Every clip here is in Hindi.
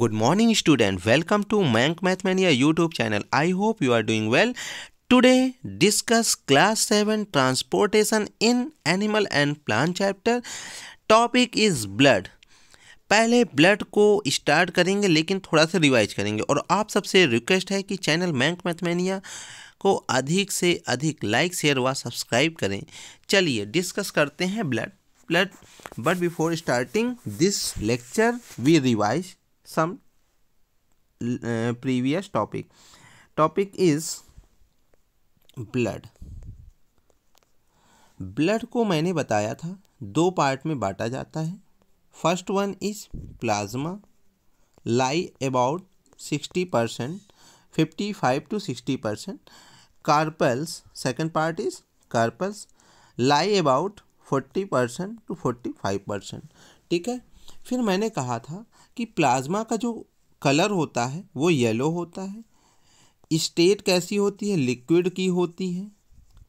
good morning student welcome to mank Mathmania YouTube channel I hope you are doing well today discuss class seven transportation in animal and plant chapter topic is blood पहले ब्लड को स्टार्ट करेंगे लेकिन थोड़ा सा रिवाइज करेंगे और आप सबसे रिक्वेस्ट है कि चैनल मैंक मैथमेनिया को अधिक से अधिक लाइक शेयर व सब्सक्राइब करें चलिए डिस्कस करते हैं blood blood but before starting this lecture we revise some uh, previous topic topic is blood blood को मैंने बताया था दो पार्ट में बांटा जाता है first one is plasma lie about sixty percent fifty five to sixty percent corpuscles second part is corpuscles lie about forty percent to forty five percent ठीक है फिर मैंने कहा था कि प्लाज्मा का जो कलर होता है वो येलो होता है स्टेट कैसी होती है लिक्विड की होती है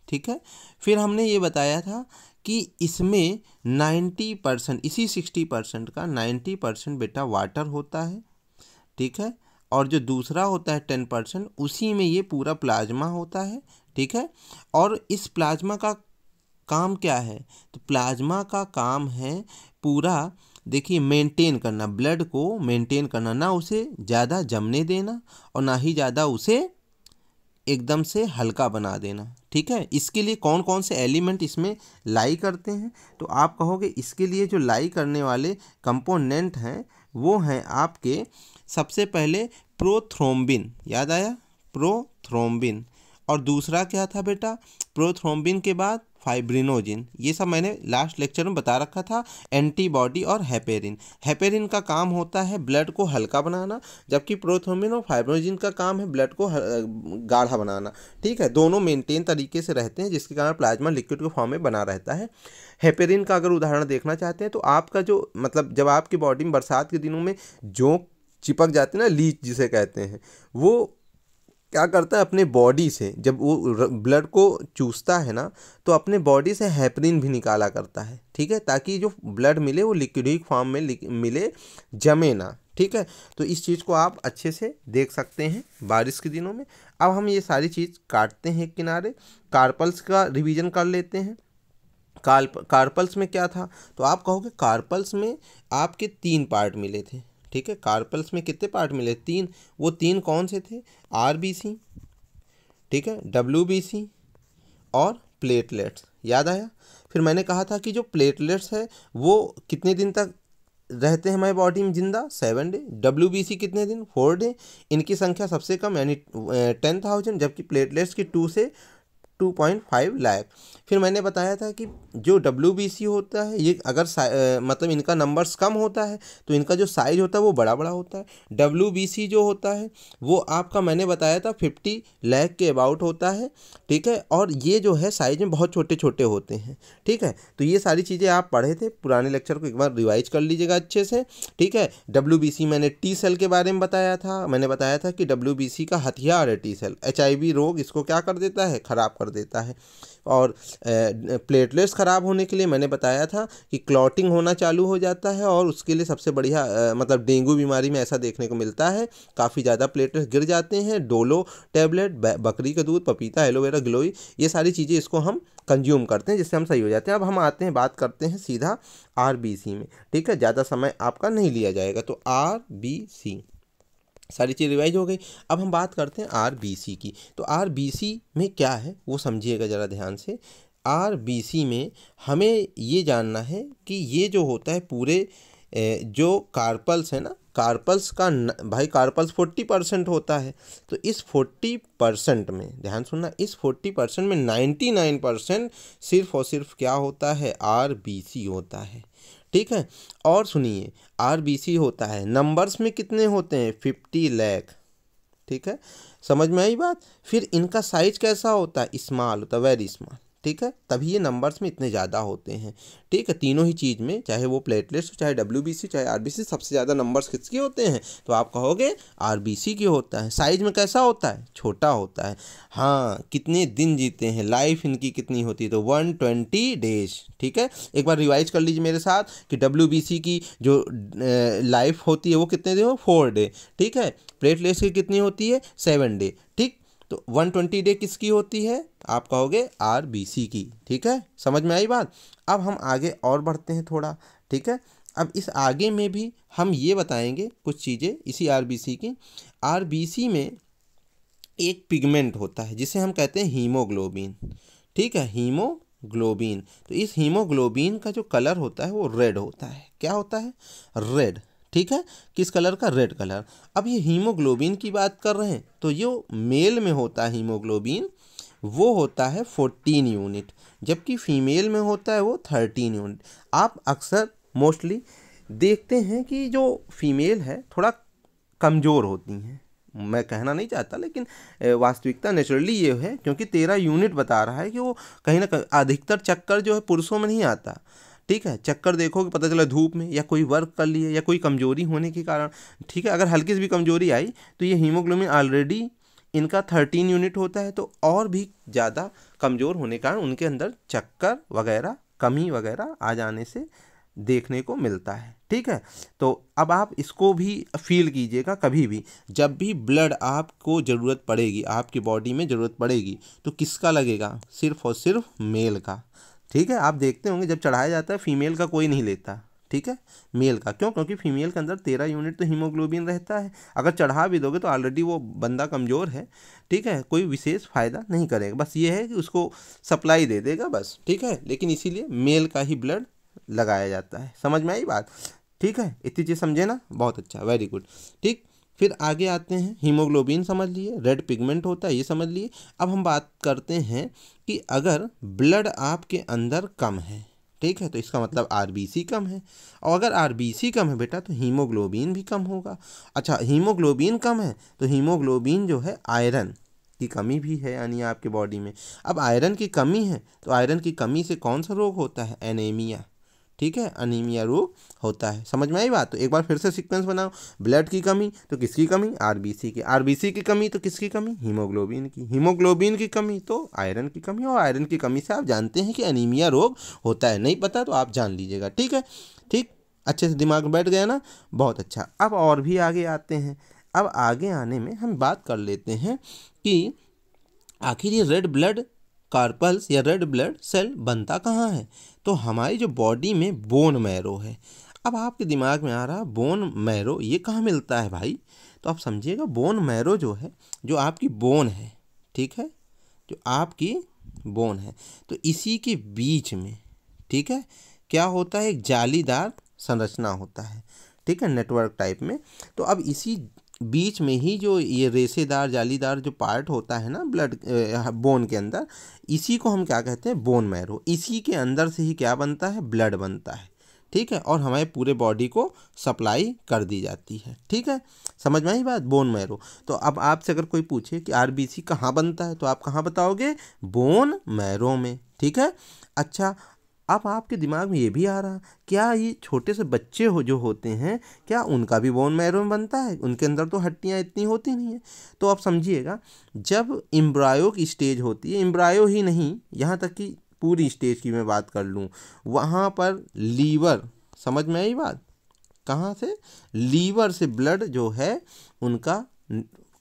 ठीक है फिर हमने ये बताया था कि इसमें 90 परसेंट इसी 60 परसेंट का 90 परसेंट बेटा वाटर होता है ठीक है और जो दूसरा होता है टेन परसेंट उसी में ये पूरा प्लाज्मा होता है ठीक है और इस प्लाज्मा का काम क्या है तो प्लाज्मा का काम है पूरा देखिए मेंटेन करना ब्लड को मेंटेन करना ना उसे ज़्यादा जमने देना और ना ही ज़्यादा उसे एकदम से हल्का बना देना ठीक है इसके लिए कौन कौन से एलिमेंट इसमें लाई करते हैं तो आप कहोगे इसके लिए जो लाई करने वाले कंपोनेंट हैं वो हैं आपके सबसे पहले प्रोथ्रोम्बिन याद आया प्रोथ्रोम्बिन और दूसरा क्या था बेटा प्रोथ्रोम्बिन के बाद फाइब्रिनोजिन ये सब मैंने लास्ट लेक्चर में बता रखा था एंटीबॉडी और हैपेरिन हैपेरिन का काम होता है ब्लड को हल्का बनाना जबकि प्रोथोमिन और फाइब्रोजिन का काम है ब्लड को गाढ़ा बनाना ठीक है दोनों मेंटेन तरीके से रहते हैं जिसके कारण प्लाज्मा लिक्विड के फॉर्म में बना रहता है हैपेरिन का अगर उदाहरण देखना चाहते हैं तो आपका जो मतलब जब आपकी बॉडी में बरसात के दिनों में जोंक चिपक जाते हैं ना लीच जिसे कहते हैं वो क्या करता है अपने बॉडी से जब वो ब्लड को चूसता है ना तो अपने बॉडी से हैपरिन भी निकाला करता है ठीक है ताकि जो ब्लड मिले वो लिक्विडिक फॉर्म में मिले जमे ना ठीक है तो इस चीज़ को आप अच्छे से देख सकते हैं बारिश के दिनों में अब हम ये सारी चीज़ काटते हैं किनारे कार्पल्स का रिविज़न कर लेते हैं कार्प कार्पल्स में क्या था तो आप कहोगे कार्पल्स में आपके तीन पार्ट मिले थे ठीक है कार्पल्स में कितने पार्ट मिले तीन वो तीन कौन से थे आर ठीक है डब्ल्यू और प्लेटलेट्स याद आया फिर मैंने कहा था कि जो प्लेटलेट्स है वो कितने दिन तक रहते हैं हमारे बॉडी में जिंदा seven day W B C कितने दिन फोर डे इनकी संख्या सबसे कम यानी टेन थाउजेंड जबकि प्लेटलेट्स की टू से टू पॉइंट फाइव लाख फिर मैंने बताया था कि जो डब्ल्यू बी सी होता है ये अगर आ, मतलब इनका नंबर्स कम होता है तो इनका जो साइज़ होता है वो बड़ा बड़ा होता है डब्ल्यू बी सी जो होता है वो आपका मैंने बताया था फिफ्टी लैख के अबाउट होता है ठीक है और ये जो है साइज़ में बहुत छोटे छोटे होते हैं ठीक है तो ये सारी चीज़ें आप पढ़े थे पुराने लेक्चर को एक बार रिवाइज कर लीजिएगा अच्छे से ठीक है डब्ल्यू बी सी मैंने टी सेल के बारे में बताया था मैंने बताया था कि डब्ल्यू बी सी का हथियार है T cell H I V रोग इसको क्या कर देता है ख़राब कर कर देता है और प्लेटलेट्स ख़राब होने के लिए मैंने बताया था कि क्लॉटिंग होना चालू हो जाता है और उसके लिए सबसे बढ़िया मतलब डेंगू बीमारी में ऐसा देखने को मिलता है काफ़ी ज़्यादा प्लेटलेट्स गिर जाते हैं डोलो टैबलेट बकरी का दूध पपीता एलोवेरा ग्लोई ये सारी चीज़ें इसको हम कंज्यूम करते हैं जिससे हम सही हो जाते हैं अब हम आते हैं बात करते हैं सीधा आर में ठीक है ज़्यादा समय आपका नहीं लिया जाएगा तो आर बी सी सारी चीज़ रिवाइज हो गई अब हम बात करते हैं आर बी सी की तो आर बी सी में क्या है वो समझिएगा ज़रा ध्यान से आर बी सी में हमें ये जानना है कि ये जो होता है पूरे जो कार्पल्स है ना कार्पल्स का न, भाई कार्पल्स फोर्टी परसेंट होता है तो इस फोर्टी परसेंट में ध्यान सुनना इस फोर्टी परसेंट में नाइन्टी नाइन परसेंट सिर्फ और सिर्फ क्या होता है आर बी सी होता है ठीक है और सुनिए आरबीसी होता है नंबर्स में कितने होते हैं फिफ्टी लैख ठीक है समझ में आई बात फिर इनका साइज कैसा होता है स्मॉल होता है वेरी स्मॉल ठीक है तभी ये नंबर्स में इतने ज़्यादा होते हैं ठीक है तीनों ही चीज़ में चाहे वो प्लेटलेट्स हो चाहे डब्ल्यू बी सी चाहे आर बी सी सबसे ज़्यादा नंबर्स किसके होते हैं तो आप कहोगे आर बी सी के होता है साइज में कैसा होता है छोटा होता है हाँ कितने दिन जीते हैं लाइफ इनकी कितनी होती है तो वन ट्वेंटी डेज ठीक है एक बार रिवाइज कर लीजिए मेरे साथ कि डब्ल्यू बी सी की जो लाइफ होती है वो कितने दिन हो फोर डे ठीक है प्लेटलेट्स की कितनी होती है सेवन डे ठीक तो 120 डे किसकी होती है आप कहोगे आर बी सी की ठीक है समझ में आई बात अब हम आगे और बढ़ते हैं थोड़ा ठीक है अब इस आगे में भी हम ये बताएंगे कुछ चीज़ें इसी आर बी सी की आर बी सी में एक पिगमेंट होता है जिसे हम कहते हैं हीमोग्लोबिन ठीक है हीमोग्लोबिन तो इस हीमोग्लोबिन का जो कलर होता है वो रेड होता है क्या होता है रेड ठीक है किस कलर का रेड कलर अब ये हीमोग्लोबिन की बात कर रहे हैं तो ये मेल में होता है हीमोग्लोबिन वो होता है फोर्टीन यूनिट जबकि फीमेल में होता है वो थर्टीन यूनिट आप अक्सर मोस्टली देखते हैं कि जो फीमेल है थोड़ा कमज़ोर होती हैं मैं कहना नहीं चाहता लेकिन वास्तविकता नेचुरली ये है क्योंकि तेरह यूनिट बता रहा है कि वो कहीं ना कहीं अधिकतर चक्कर जो है पुरुषों में नहीं आता ठीक है चक्कर देखो कि पता चला धूप में या कोई वर्क कर लिए या कोई कमज़ोरी होने के कारण ठीक है अगर हल्की से भी कमज़ोरी आई तो ये हीमोग्लोबिन ऑलरेडी इनका थर्टीन यूनिट होता है तो और भी ज़्यादा कमज़ोर होने के कारण उनके अंदर चक्कर वगैरह कमी वगैरह आ जाने से देखने को मिलता है ठीक है तो अब आप इसको भी फील कीजिएगा कभी भी जब भी ब्लड आपको ज़रूरत पड़ेगी आपकी बॉडी में ज़रूरत पड़ेगी तो किसका लगेगा सिर्फ और सिर्फ मेल का ठीक है आप देखते होंगे जब चढ़ाया जाता है फीमेल का कोई नहीं लेता ठीक है मेल का क्यों क्योंकि फीमेल के अंदर तेरह यूनिट तो हीमोग्लोबिन रहता है अगर चढ़ा भी दोगे तो ऑलरेडी वो बंदा कमज़ोर है ठीक है कोई विशेष फ़ायदा नहीं करेगा बस ये है कि उसको सप्लाई दे देगा बस ठीक है लेकिन इसीलिए मेल का ही ब्लड लगाया जाता है समझ में आई बात ठीक है इतनी चीज़ समझे ना बहुत अच्छा वेरी गुड ठीक फिर आगे आते हैं हीमोग्लोबिन समझ लिए रेड पिगमेंट होता है ये समझ लिए अब हम बात करते हैं कि अगर ब्लड आपके अंदर कम है ठीक है तो इसका मतलब आर कम है और अगर आर कम है बेटा तो हीमोग्लोबिन भी कम होगा अच्छा हीमोग्लोबिन कम है तो हीमोग्लोबिन जो है आयरन की कमी भी है यानी आपके बॉडी में अब आयरन की कमी है तो आयरन की कमी से कौन सा रोग होता है एनेमिया ठीक है अनिमिया रोग होता है समझ में आई बात तो एक बार फिर से सीक्वेंस बनाओ ब्लड की कमी तो किसकी कमी आरबीसी की आरबीसी की कमी तो किसकी कमी हीमोग्लोबिन की हीमोग्लोबिन की कमी तो आयरन की कमी और आयरन की कमी से आप जानते हैं कि अनिमिया रोग होता है नहीं पता तो आप जान लीजिएगा ठीक है ठीक अच्छे से दिमाग में बैठ गया ना बहुत अच्छा अब और भी आगे आते हैं अब आगे आने में हम बात कर लेते हैं कि आखिर ये रेड ब्लड कार्पल्स या रेड ब्लड सेल बनता कहाँ है तो हमारी जो बॉडी में बोन मैरो है अब आपके दिमाग में आ रहा बोन मैरो ये कहाँ मिलता है भाई तो आप समझिएगा बोन मैरो जो है जो आपकी बोन है ठीक है जो आपकी बोन है तो इसी के बीच में ठीक है क्या होता है एक जालीदार संरचना होता है ठीक है नेटवर्क टाइप में तो अब इसी बीच में ही जो ये रेसेदार जालीदार जो पार्ट होता है ना ब्लड बोन के अंदर इसी को हम क्या कहते हैं बोन मैरो इसी के अंदर से ही क्या बनता है ब्लड बनता है ठीक है और हमारे पूरे बॉडी को सप्लाई कर दी जाती है ठीक है समझ में आई बात बोन मैरो तो अब आपसे अगर कोई पूछे कि आर बी सी कहाँ बनता है तो आप कहाँ बताओगे बोन मैरो में ठीक है अच्छा अब आपके दिमाग में ये भी आ रहा क्या ये छोटे से बच्चे हो जो होते हैं क्या उनका भी बोन मैरो बनता है उनके अंदर तो हड्डियाँ इतनी होती नहीं है तो आप समझिएगा जब इम्ब्रायो की स्टेज होती है इम्ब्रायो ही नहीं यहाँ तक कि पूरी स्टेज की मैं बात कर लूँ वहाँ पर लीवर समझ में आई बात कहाँ से लीवर से ब्लड जो है उनका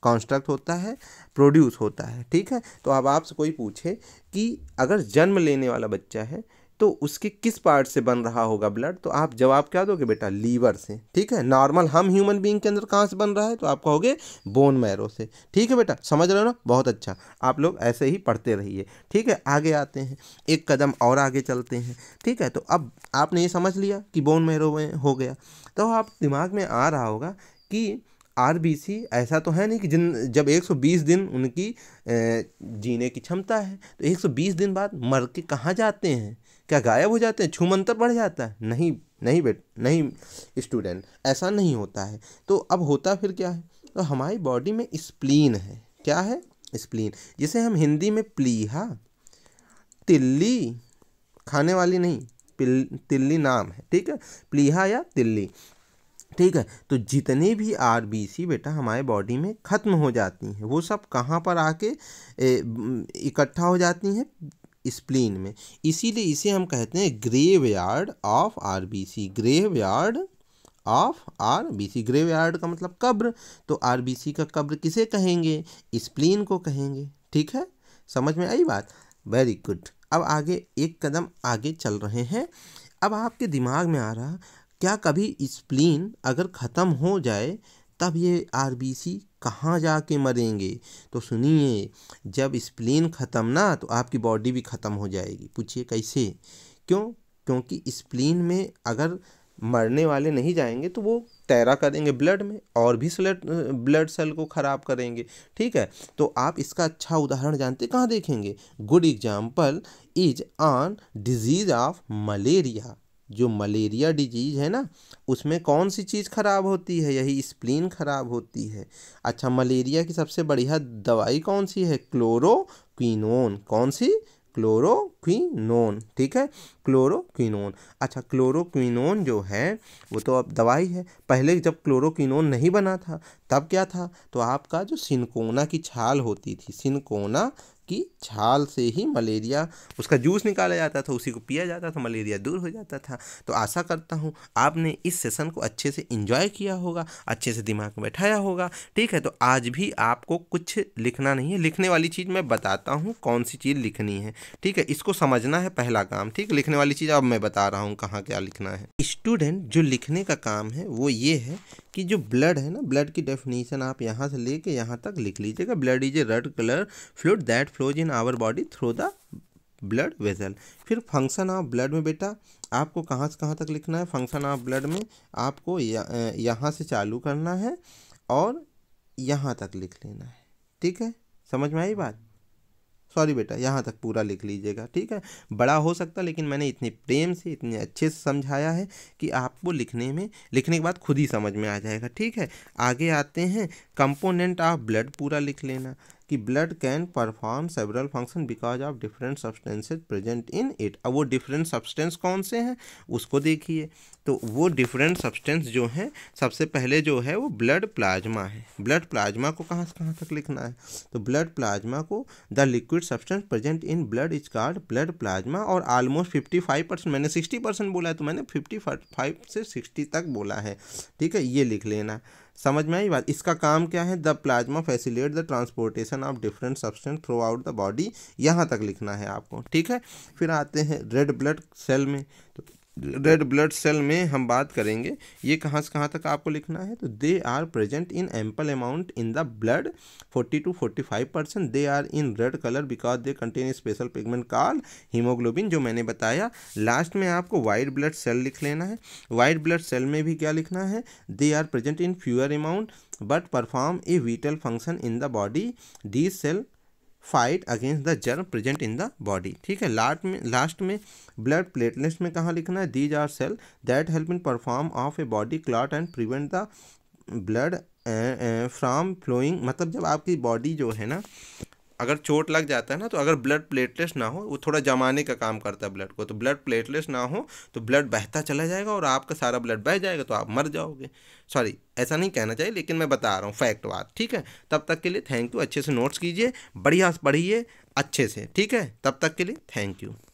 कॉन्स्ट्रक्ट होता है प्रोड्यूस होता है ठीक है तो अब आपसे कोई पूछे कि अगर जन्म लेने वाला बच्चा है तो उसके किस पार्ट से बन रहा होगा ब्लड तो आप जवाब क्या दोगे बेटा लीवर से ठीक है नॉर्मल हम ह्यूमन बींग के अंदर कहाँ से बन रहा है तो आप कहोगे बोन मैरो से ठीक है बेटा समझ रहे हो ना बहुत अच्छा आप लोग ऐसे ही पढ़ते रहिए ठीक है आगे आते हैं एक कदम और आगे चलते हैं ठीक है तो अब आपने ये समझ लिया कि बोन मैरो में हो गया तो आप दिमाग में आ रहा होगा कि आर ऐसा तो है नहीं कि जिन जब 120 दिन उनकी जीने की क्षमता है तो 120 दिन बाद मर के कहाँ जाते हैं क्या गायब हो जाते हैं छूमंतर बढ़ जाता है नहीं नहीं बेट नहीं स्टूडेंट ऐसा नहीं होता है तो अब होता फिर क्या है तो हमारी बॉडी में स्प्लीन है क्या है स्प्लीन जिसे हम हिंदी में प्लीहा तिल्ली खाने वाली नहीं पिल तिल्ली नाम है ठीक है प्लीहा या तिल्ली ठीक है तो जितनी भी आर बी सी बेटा हमारे बॉडी में ख़त्म हो जाती हैं वो सब कहाँ पर आके इकट्ठा हो जाती हैं स्प्लीन में इसीलिए इसे हम कहते हैं graveyard of RBC graveyard of RBC graveyard का मतलब कब्र तो आरबीसी का कब्र किसे कहेंगे स्प्लीन को कहेंगे ठीक है समझ में आई बात वेरी गुड अब आगे एक कदम आगे चल रहे हैं अब आपके दिमाग में आ रहा क्या कभी स्प्लीन अगर ख़त्म हो जाए तब ये आर बी सी कहाँ जा के मरेंगे तो सुनिए जब स्प्लीन ख़त्म ना तो आपकी बॉडी भी ख़त्म हो जाएगी पूछिए कैसे क्यों क्योंकि स्प्लीन में अगर मरने वाले नहीं जाएंगे तो वो तैरा करेंगे ब्लड में और भी स्लट ब्लड सेल को ख़राब करेंगे ठीक है तो आप इसका अच्छा उदाहरण जानते कहाँ देखेंगे good example is on disease of malaria जो मलेरिया डिजीज़ है ना उसमें कौन सी चीज़ ख़राब होती है यही स्प्लीन ख़राब होती है अच्छा मलेरिया की सबसे बढ़िया दवाई कौन सी है क्लोरोक्विनोन कौन सी क्लोरोक्विनोन ठीक है क्लोरोक्विनोन अच्छा क्लोरोक्विनोन जो है वो तो अब दवाई है पहले जब क्लोरोक्विनोन नहीं बना था तब क्या था तो आपका जो सिनकोना की छाल होती थी सिनकोना की छाल से ही मलेरिया उसका जूस निकाला जाता था उसी को पिया जाता था मलेरिया दूर हो जाता था तो आशा करता हूँ आपने इस सेशन को अच्छे से इंजॉय किया होगा अच्छे से दिमाग में बैठाया होगा ठीक है तो आज भी आपको कुछ लिखना नहीं है लिखने वाली चीज़ मैं बताता हूँ कौन सी चीज़ लिखनी है ठीक है इसको समझना है पहला काम ठीक लिखने वाली चीज़ अब मैं बता रहा हूँ कहाँ क्या लिखना है स्टूडेंट जो लिखने का काम है वो ये है कि जो ब्लड है ना ब्लड की डेफिनेशन आप यहाँ से लेके यहाँ तक लिख लीजिएगा blood is a red colour fluid that flows in our body through the blood vessel फिर फंक्शन ऑफ ब्लड में बेटा आपको कहाँ से कहाँ तक लिखना है फंक्शन ऑफ ब्लड में आपको यहाँ से चालू करना है और यहाँ तक लिख लेना है ठीक है समझ में आई बात सॉरी बेटा यहाँ तक पूरा लिख लीजिएगा ठीक है बड़ा हो सकता लेकिन मैंने इतने प्रेम से इतने अच्छे से समझाया है कि आपको लिखने में लिखने के बाद खुद ही समझ में आ जाएगा ठीक है आगे आते हैं कंपोनेंट ऑफ ब्लड पूरा लिख लेना कि blood can perform several function because of different substances present in it अब वो डिफरेंट सब्सटेंस कौन से हैं उसको देखिए तो वो डिफरेंट सब्सटेंस जो हैं सबसे पहले जो है वो ब्लड प्लाज्मा है ब्लड प्लाज्मा को कहाँ से कहाँ तक लिखना है तो ब्लड प्लाज्मा को the liquid substance present in blood is called blood plasma और ऑलमोस्ट फिफ्टी फाइव परसेंट मैंने सिक्सटी परसेंट बोला है तो मैंने फिफ्टी फाइव से सिक्सटी तक बोला है ठीक है ये लिख लेना समझ में आई बात इसका काम क्या है the plasma facilitate the transportation of different substance throughout the body यहाँ तक लिखना है आपको ठीक है फिर आते हैं रेड ब्लड सेल में तो रेड ब्लड सेल में हम बात करेंगे ये कहाँ से कहाँ तक आपको लिखना है तो they are present in ample amount in the blood 40 to 45 percent they are in red colour because they contain special pigment call haemoglobin जो मैंने बताया लास्ट में आपको वाइट ब्लड सेल लिख लेना है वाइट ब्लड सेल में भी क्या लिखना है they are present in fewer amount but perform a vital function in the body these cell fight against the germ present in the body ठीक है लास्ट में लास्ट में ब्लड प्लेटलेट्स में कहाँ लिखना है these are cell that help in perform of a body clot and prevent the blood from flowing मतलब जब आपकी बॉडी जो है ना अगर चोट लग जाता है ना तो अगर ब्लड प्लेटलेट्स ना हो वो थोड़ा जमाने का काम करता है ब्लड को तो ब्लड प्लेटलेट्स ना हो तो ब्लड बहता चला जाएगा और आपका सारा ब्लड बह जाएगा तो आप मर जाओगे सॉरी ऐसा नहीं कहना चाहिए लेकिन मैं बता रहा हूँ फैक्ट बात ठीक है तब तक के लिए थैंक यू अच्छे से नोट्स कीजिए बढ़िया पढ़िए अच्छे से ठीक है तब तक के लिए थैंक यू